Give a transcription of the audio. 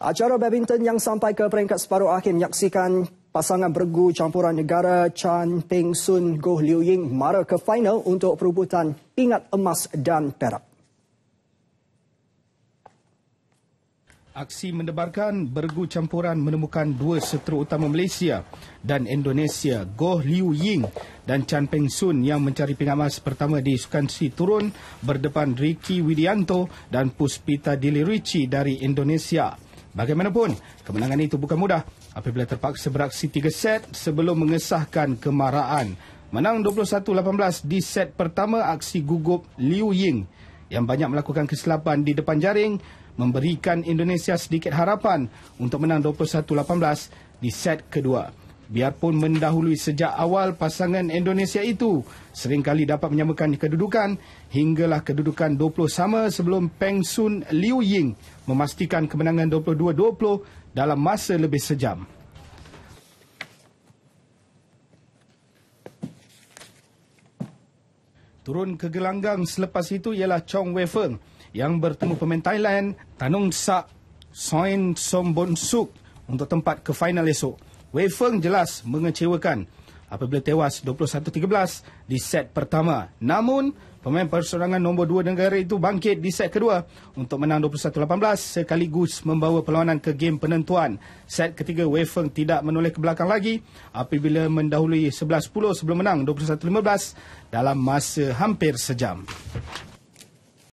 Acara badminton yang sampai ke peringkat separuh akhir menyaksikan pasangan bergu campuran negara Chan Peng Sun Goh Liu Ying mara ke final untuk perubutan pingat emas dan perak. Aksi mendebarkan bergu campuran menemukan dua seteru utama Malaysia dan Indonesia, Goh Liu Ying dan Chan Peng Sun yang mencari pingat emas pertama di Sukan Si Turun berdepan Ricky Widianto dan Puspita Dili Ricci dari Indonesia. Bagaimanapun, kemenangan itu bukan mudah apabila terpaksa beraksi tiga set sebelum mengesahkan kemarahan. Menang 21-18 di set pertama aksi gugup Liu Ying yang banyak melakukan kesilapan di depan jaring memberikan Indonesia sedikit harapan untuk menang 21-18 di set kedua biarpun mendahului sejak awal pasangan Indonesia itu seringkali dapat menyamakan kedudukan hinggalah kedudukan 20 sama sebelum Peng Sun Liu Ying memastikan kemenangan 22-20 dalam masa lebih sejam. Turun ke gelanggang selepas itu ialah Chong Wei Feng yang bertemu pemain Thailand Tanung Sak Soin Sombon Suk untuk tempat ke final esok. Wei Feng jelas mengecewakan apabila tewas 21-13 di set pertama. Namun, pemain perserangan nombor dua negara itu bangkit di set kedua untuk menang 21-18 sekaligus membawa perlawanan ke game penentuan. Set ketiga, Wei Feng tidak menoleh ke belakang lagi apabila mendahului 11-10 sebelum menang 21-15 dalam masa hampir sejam.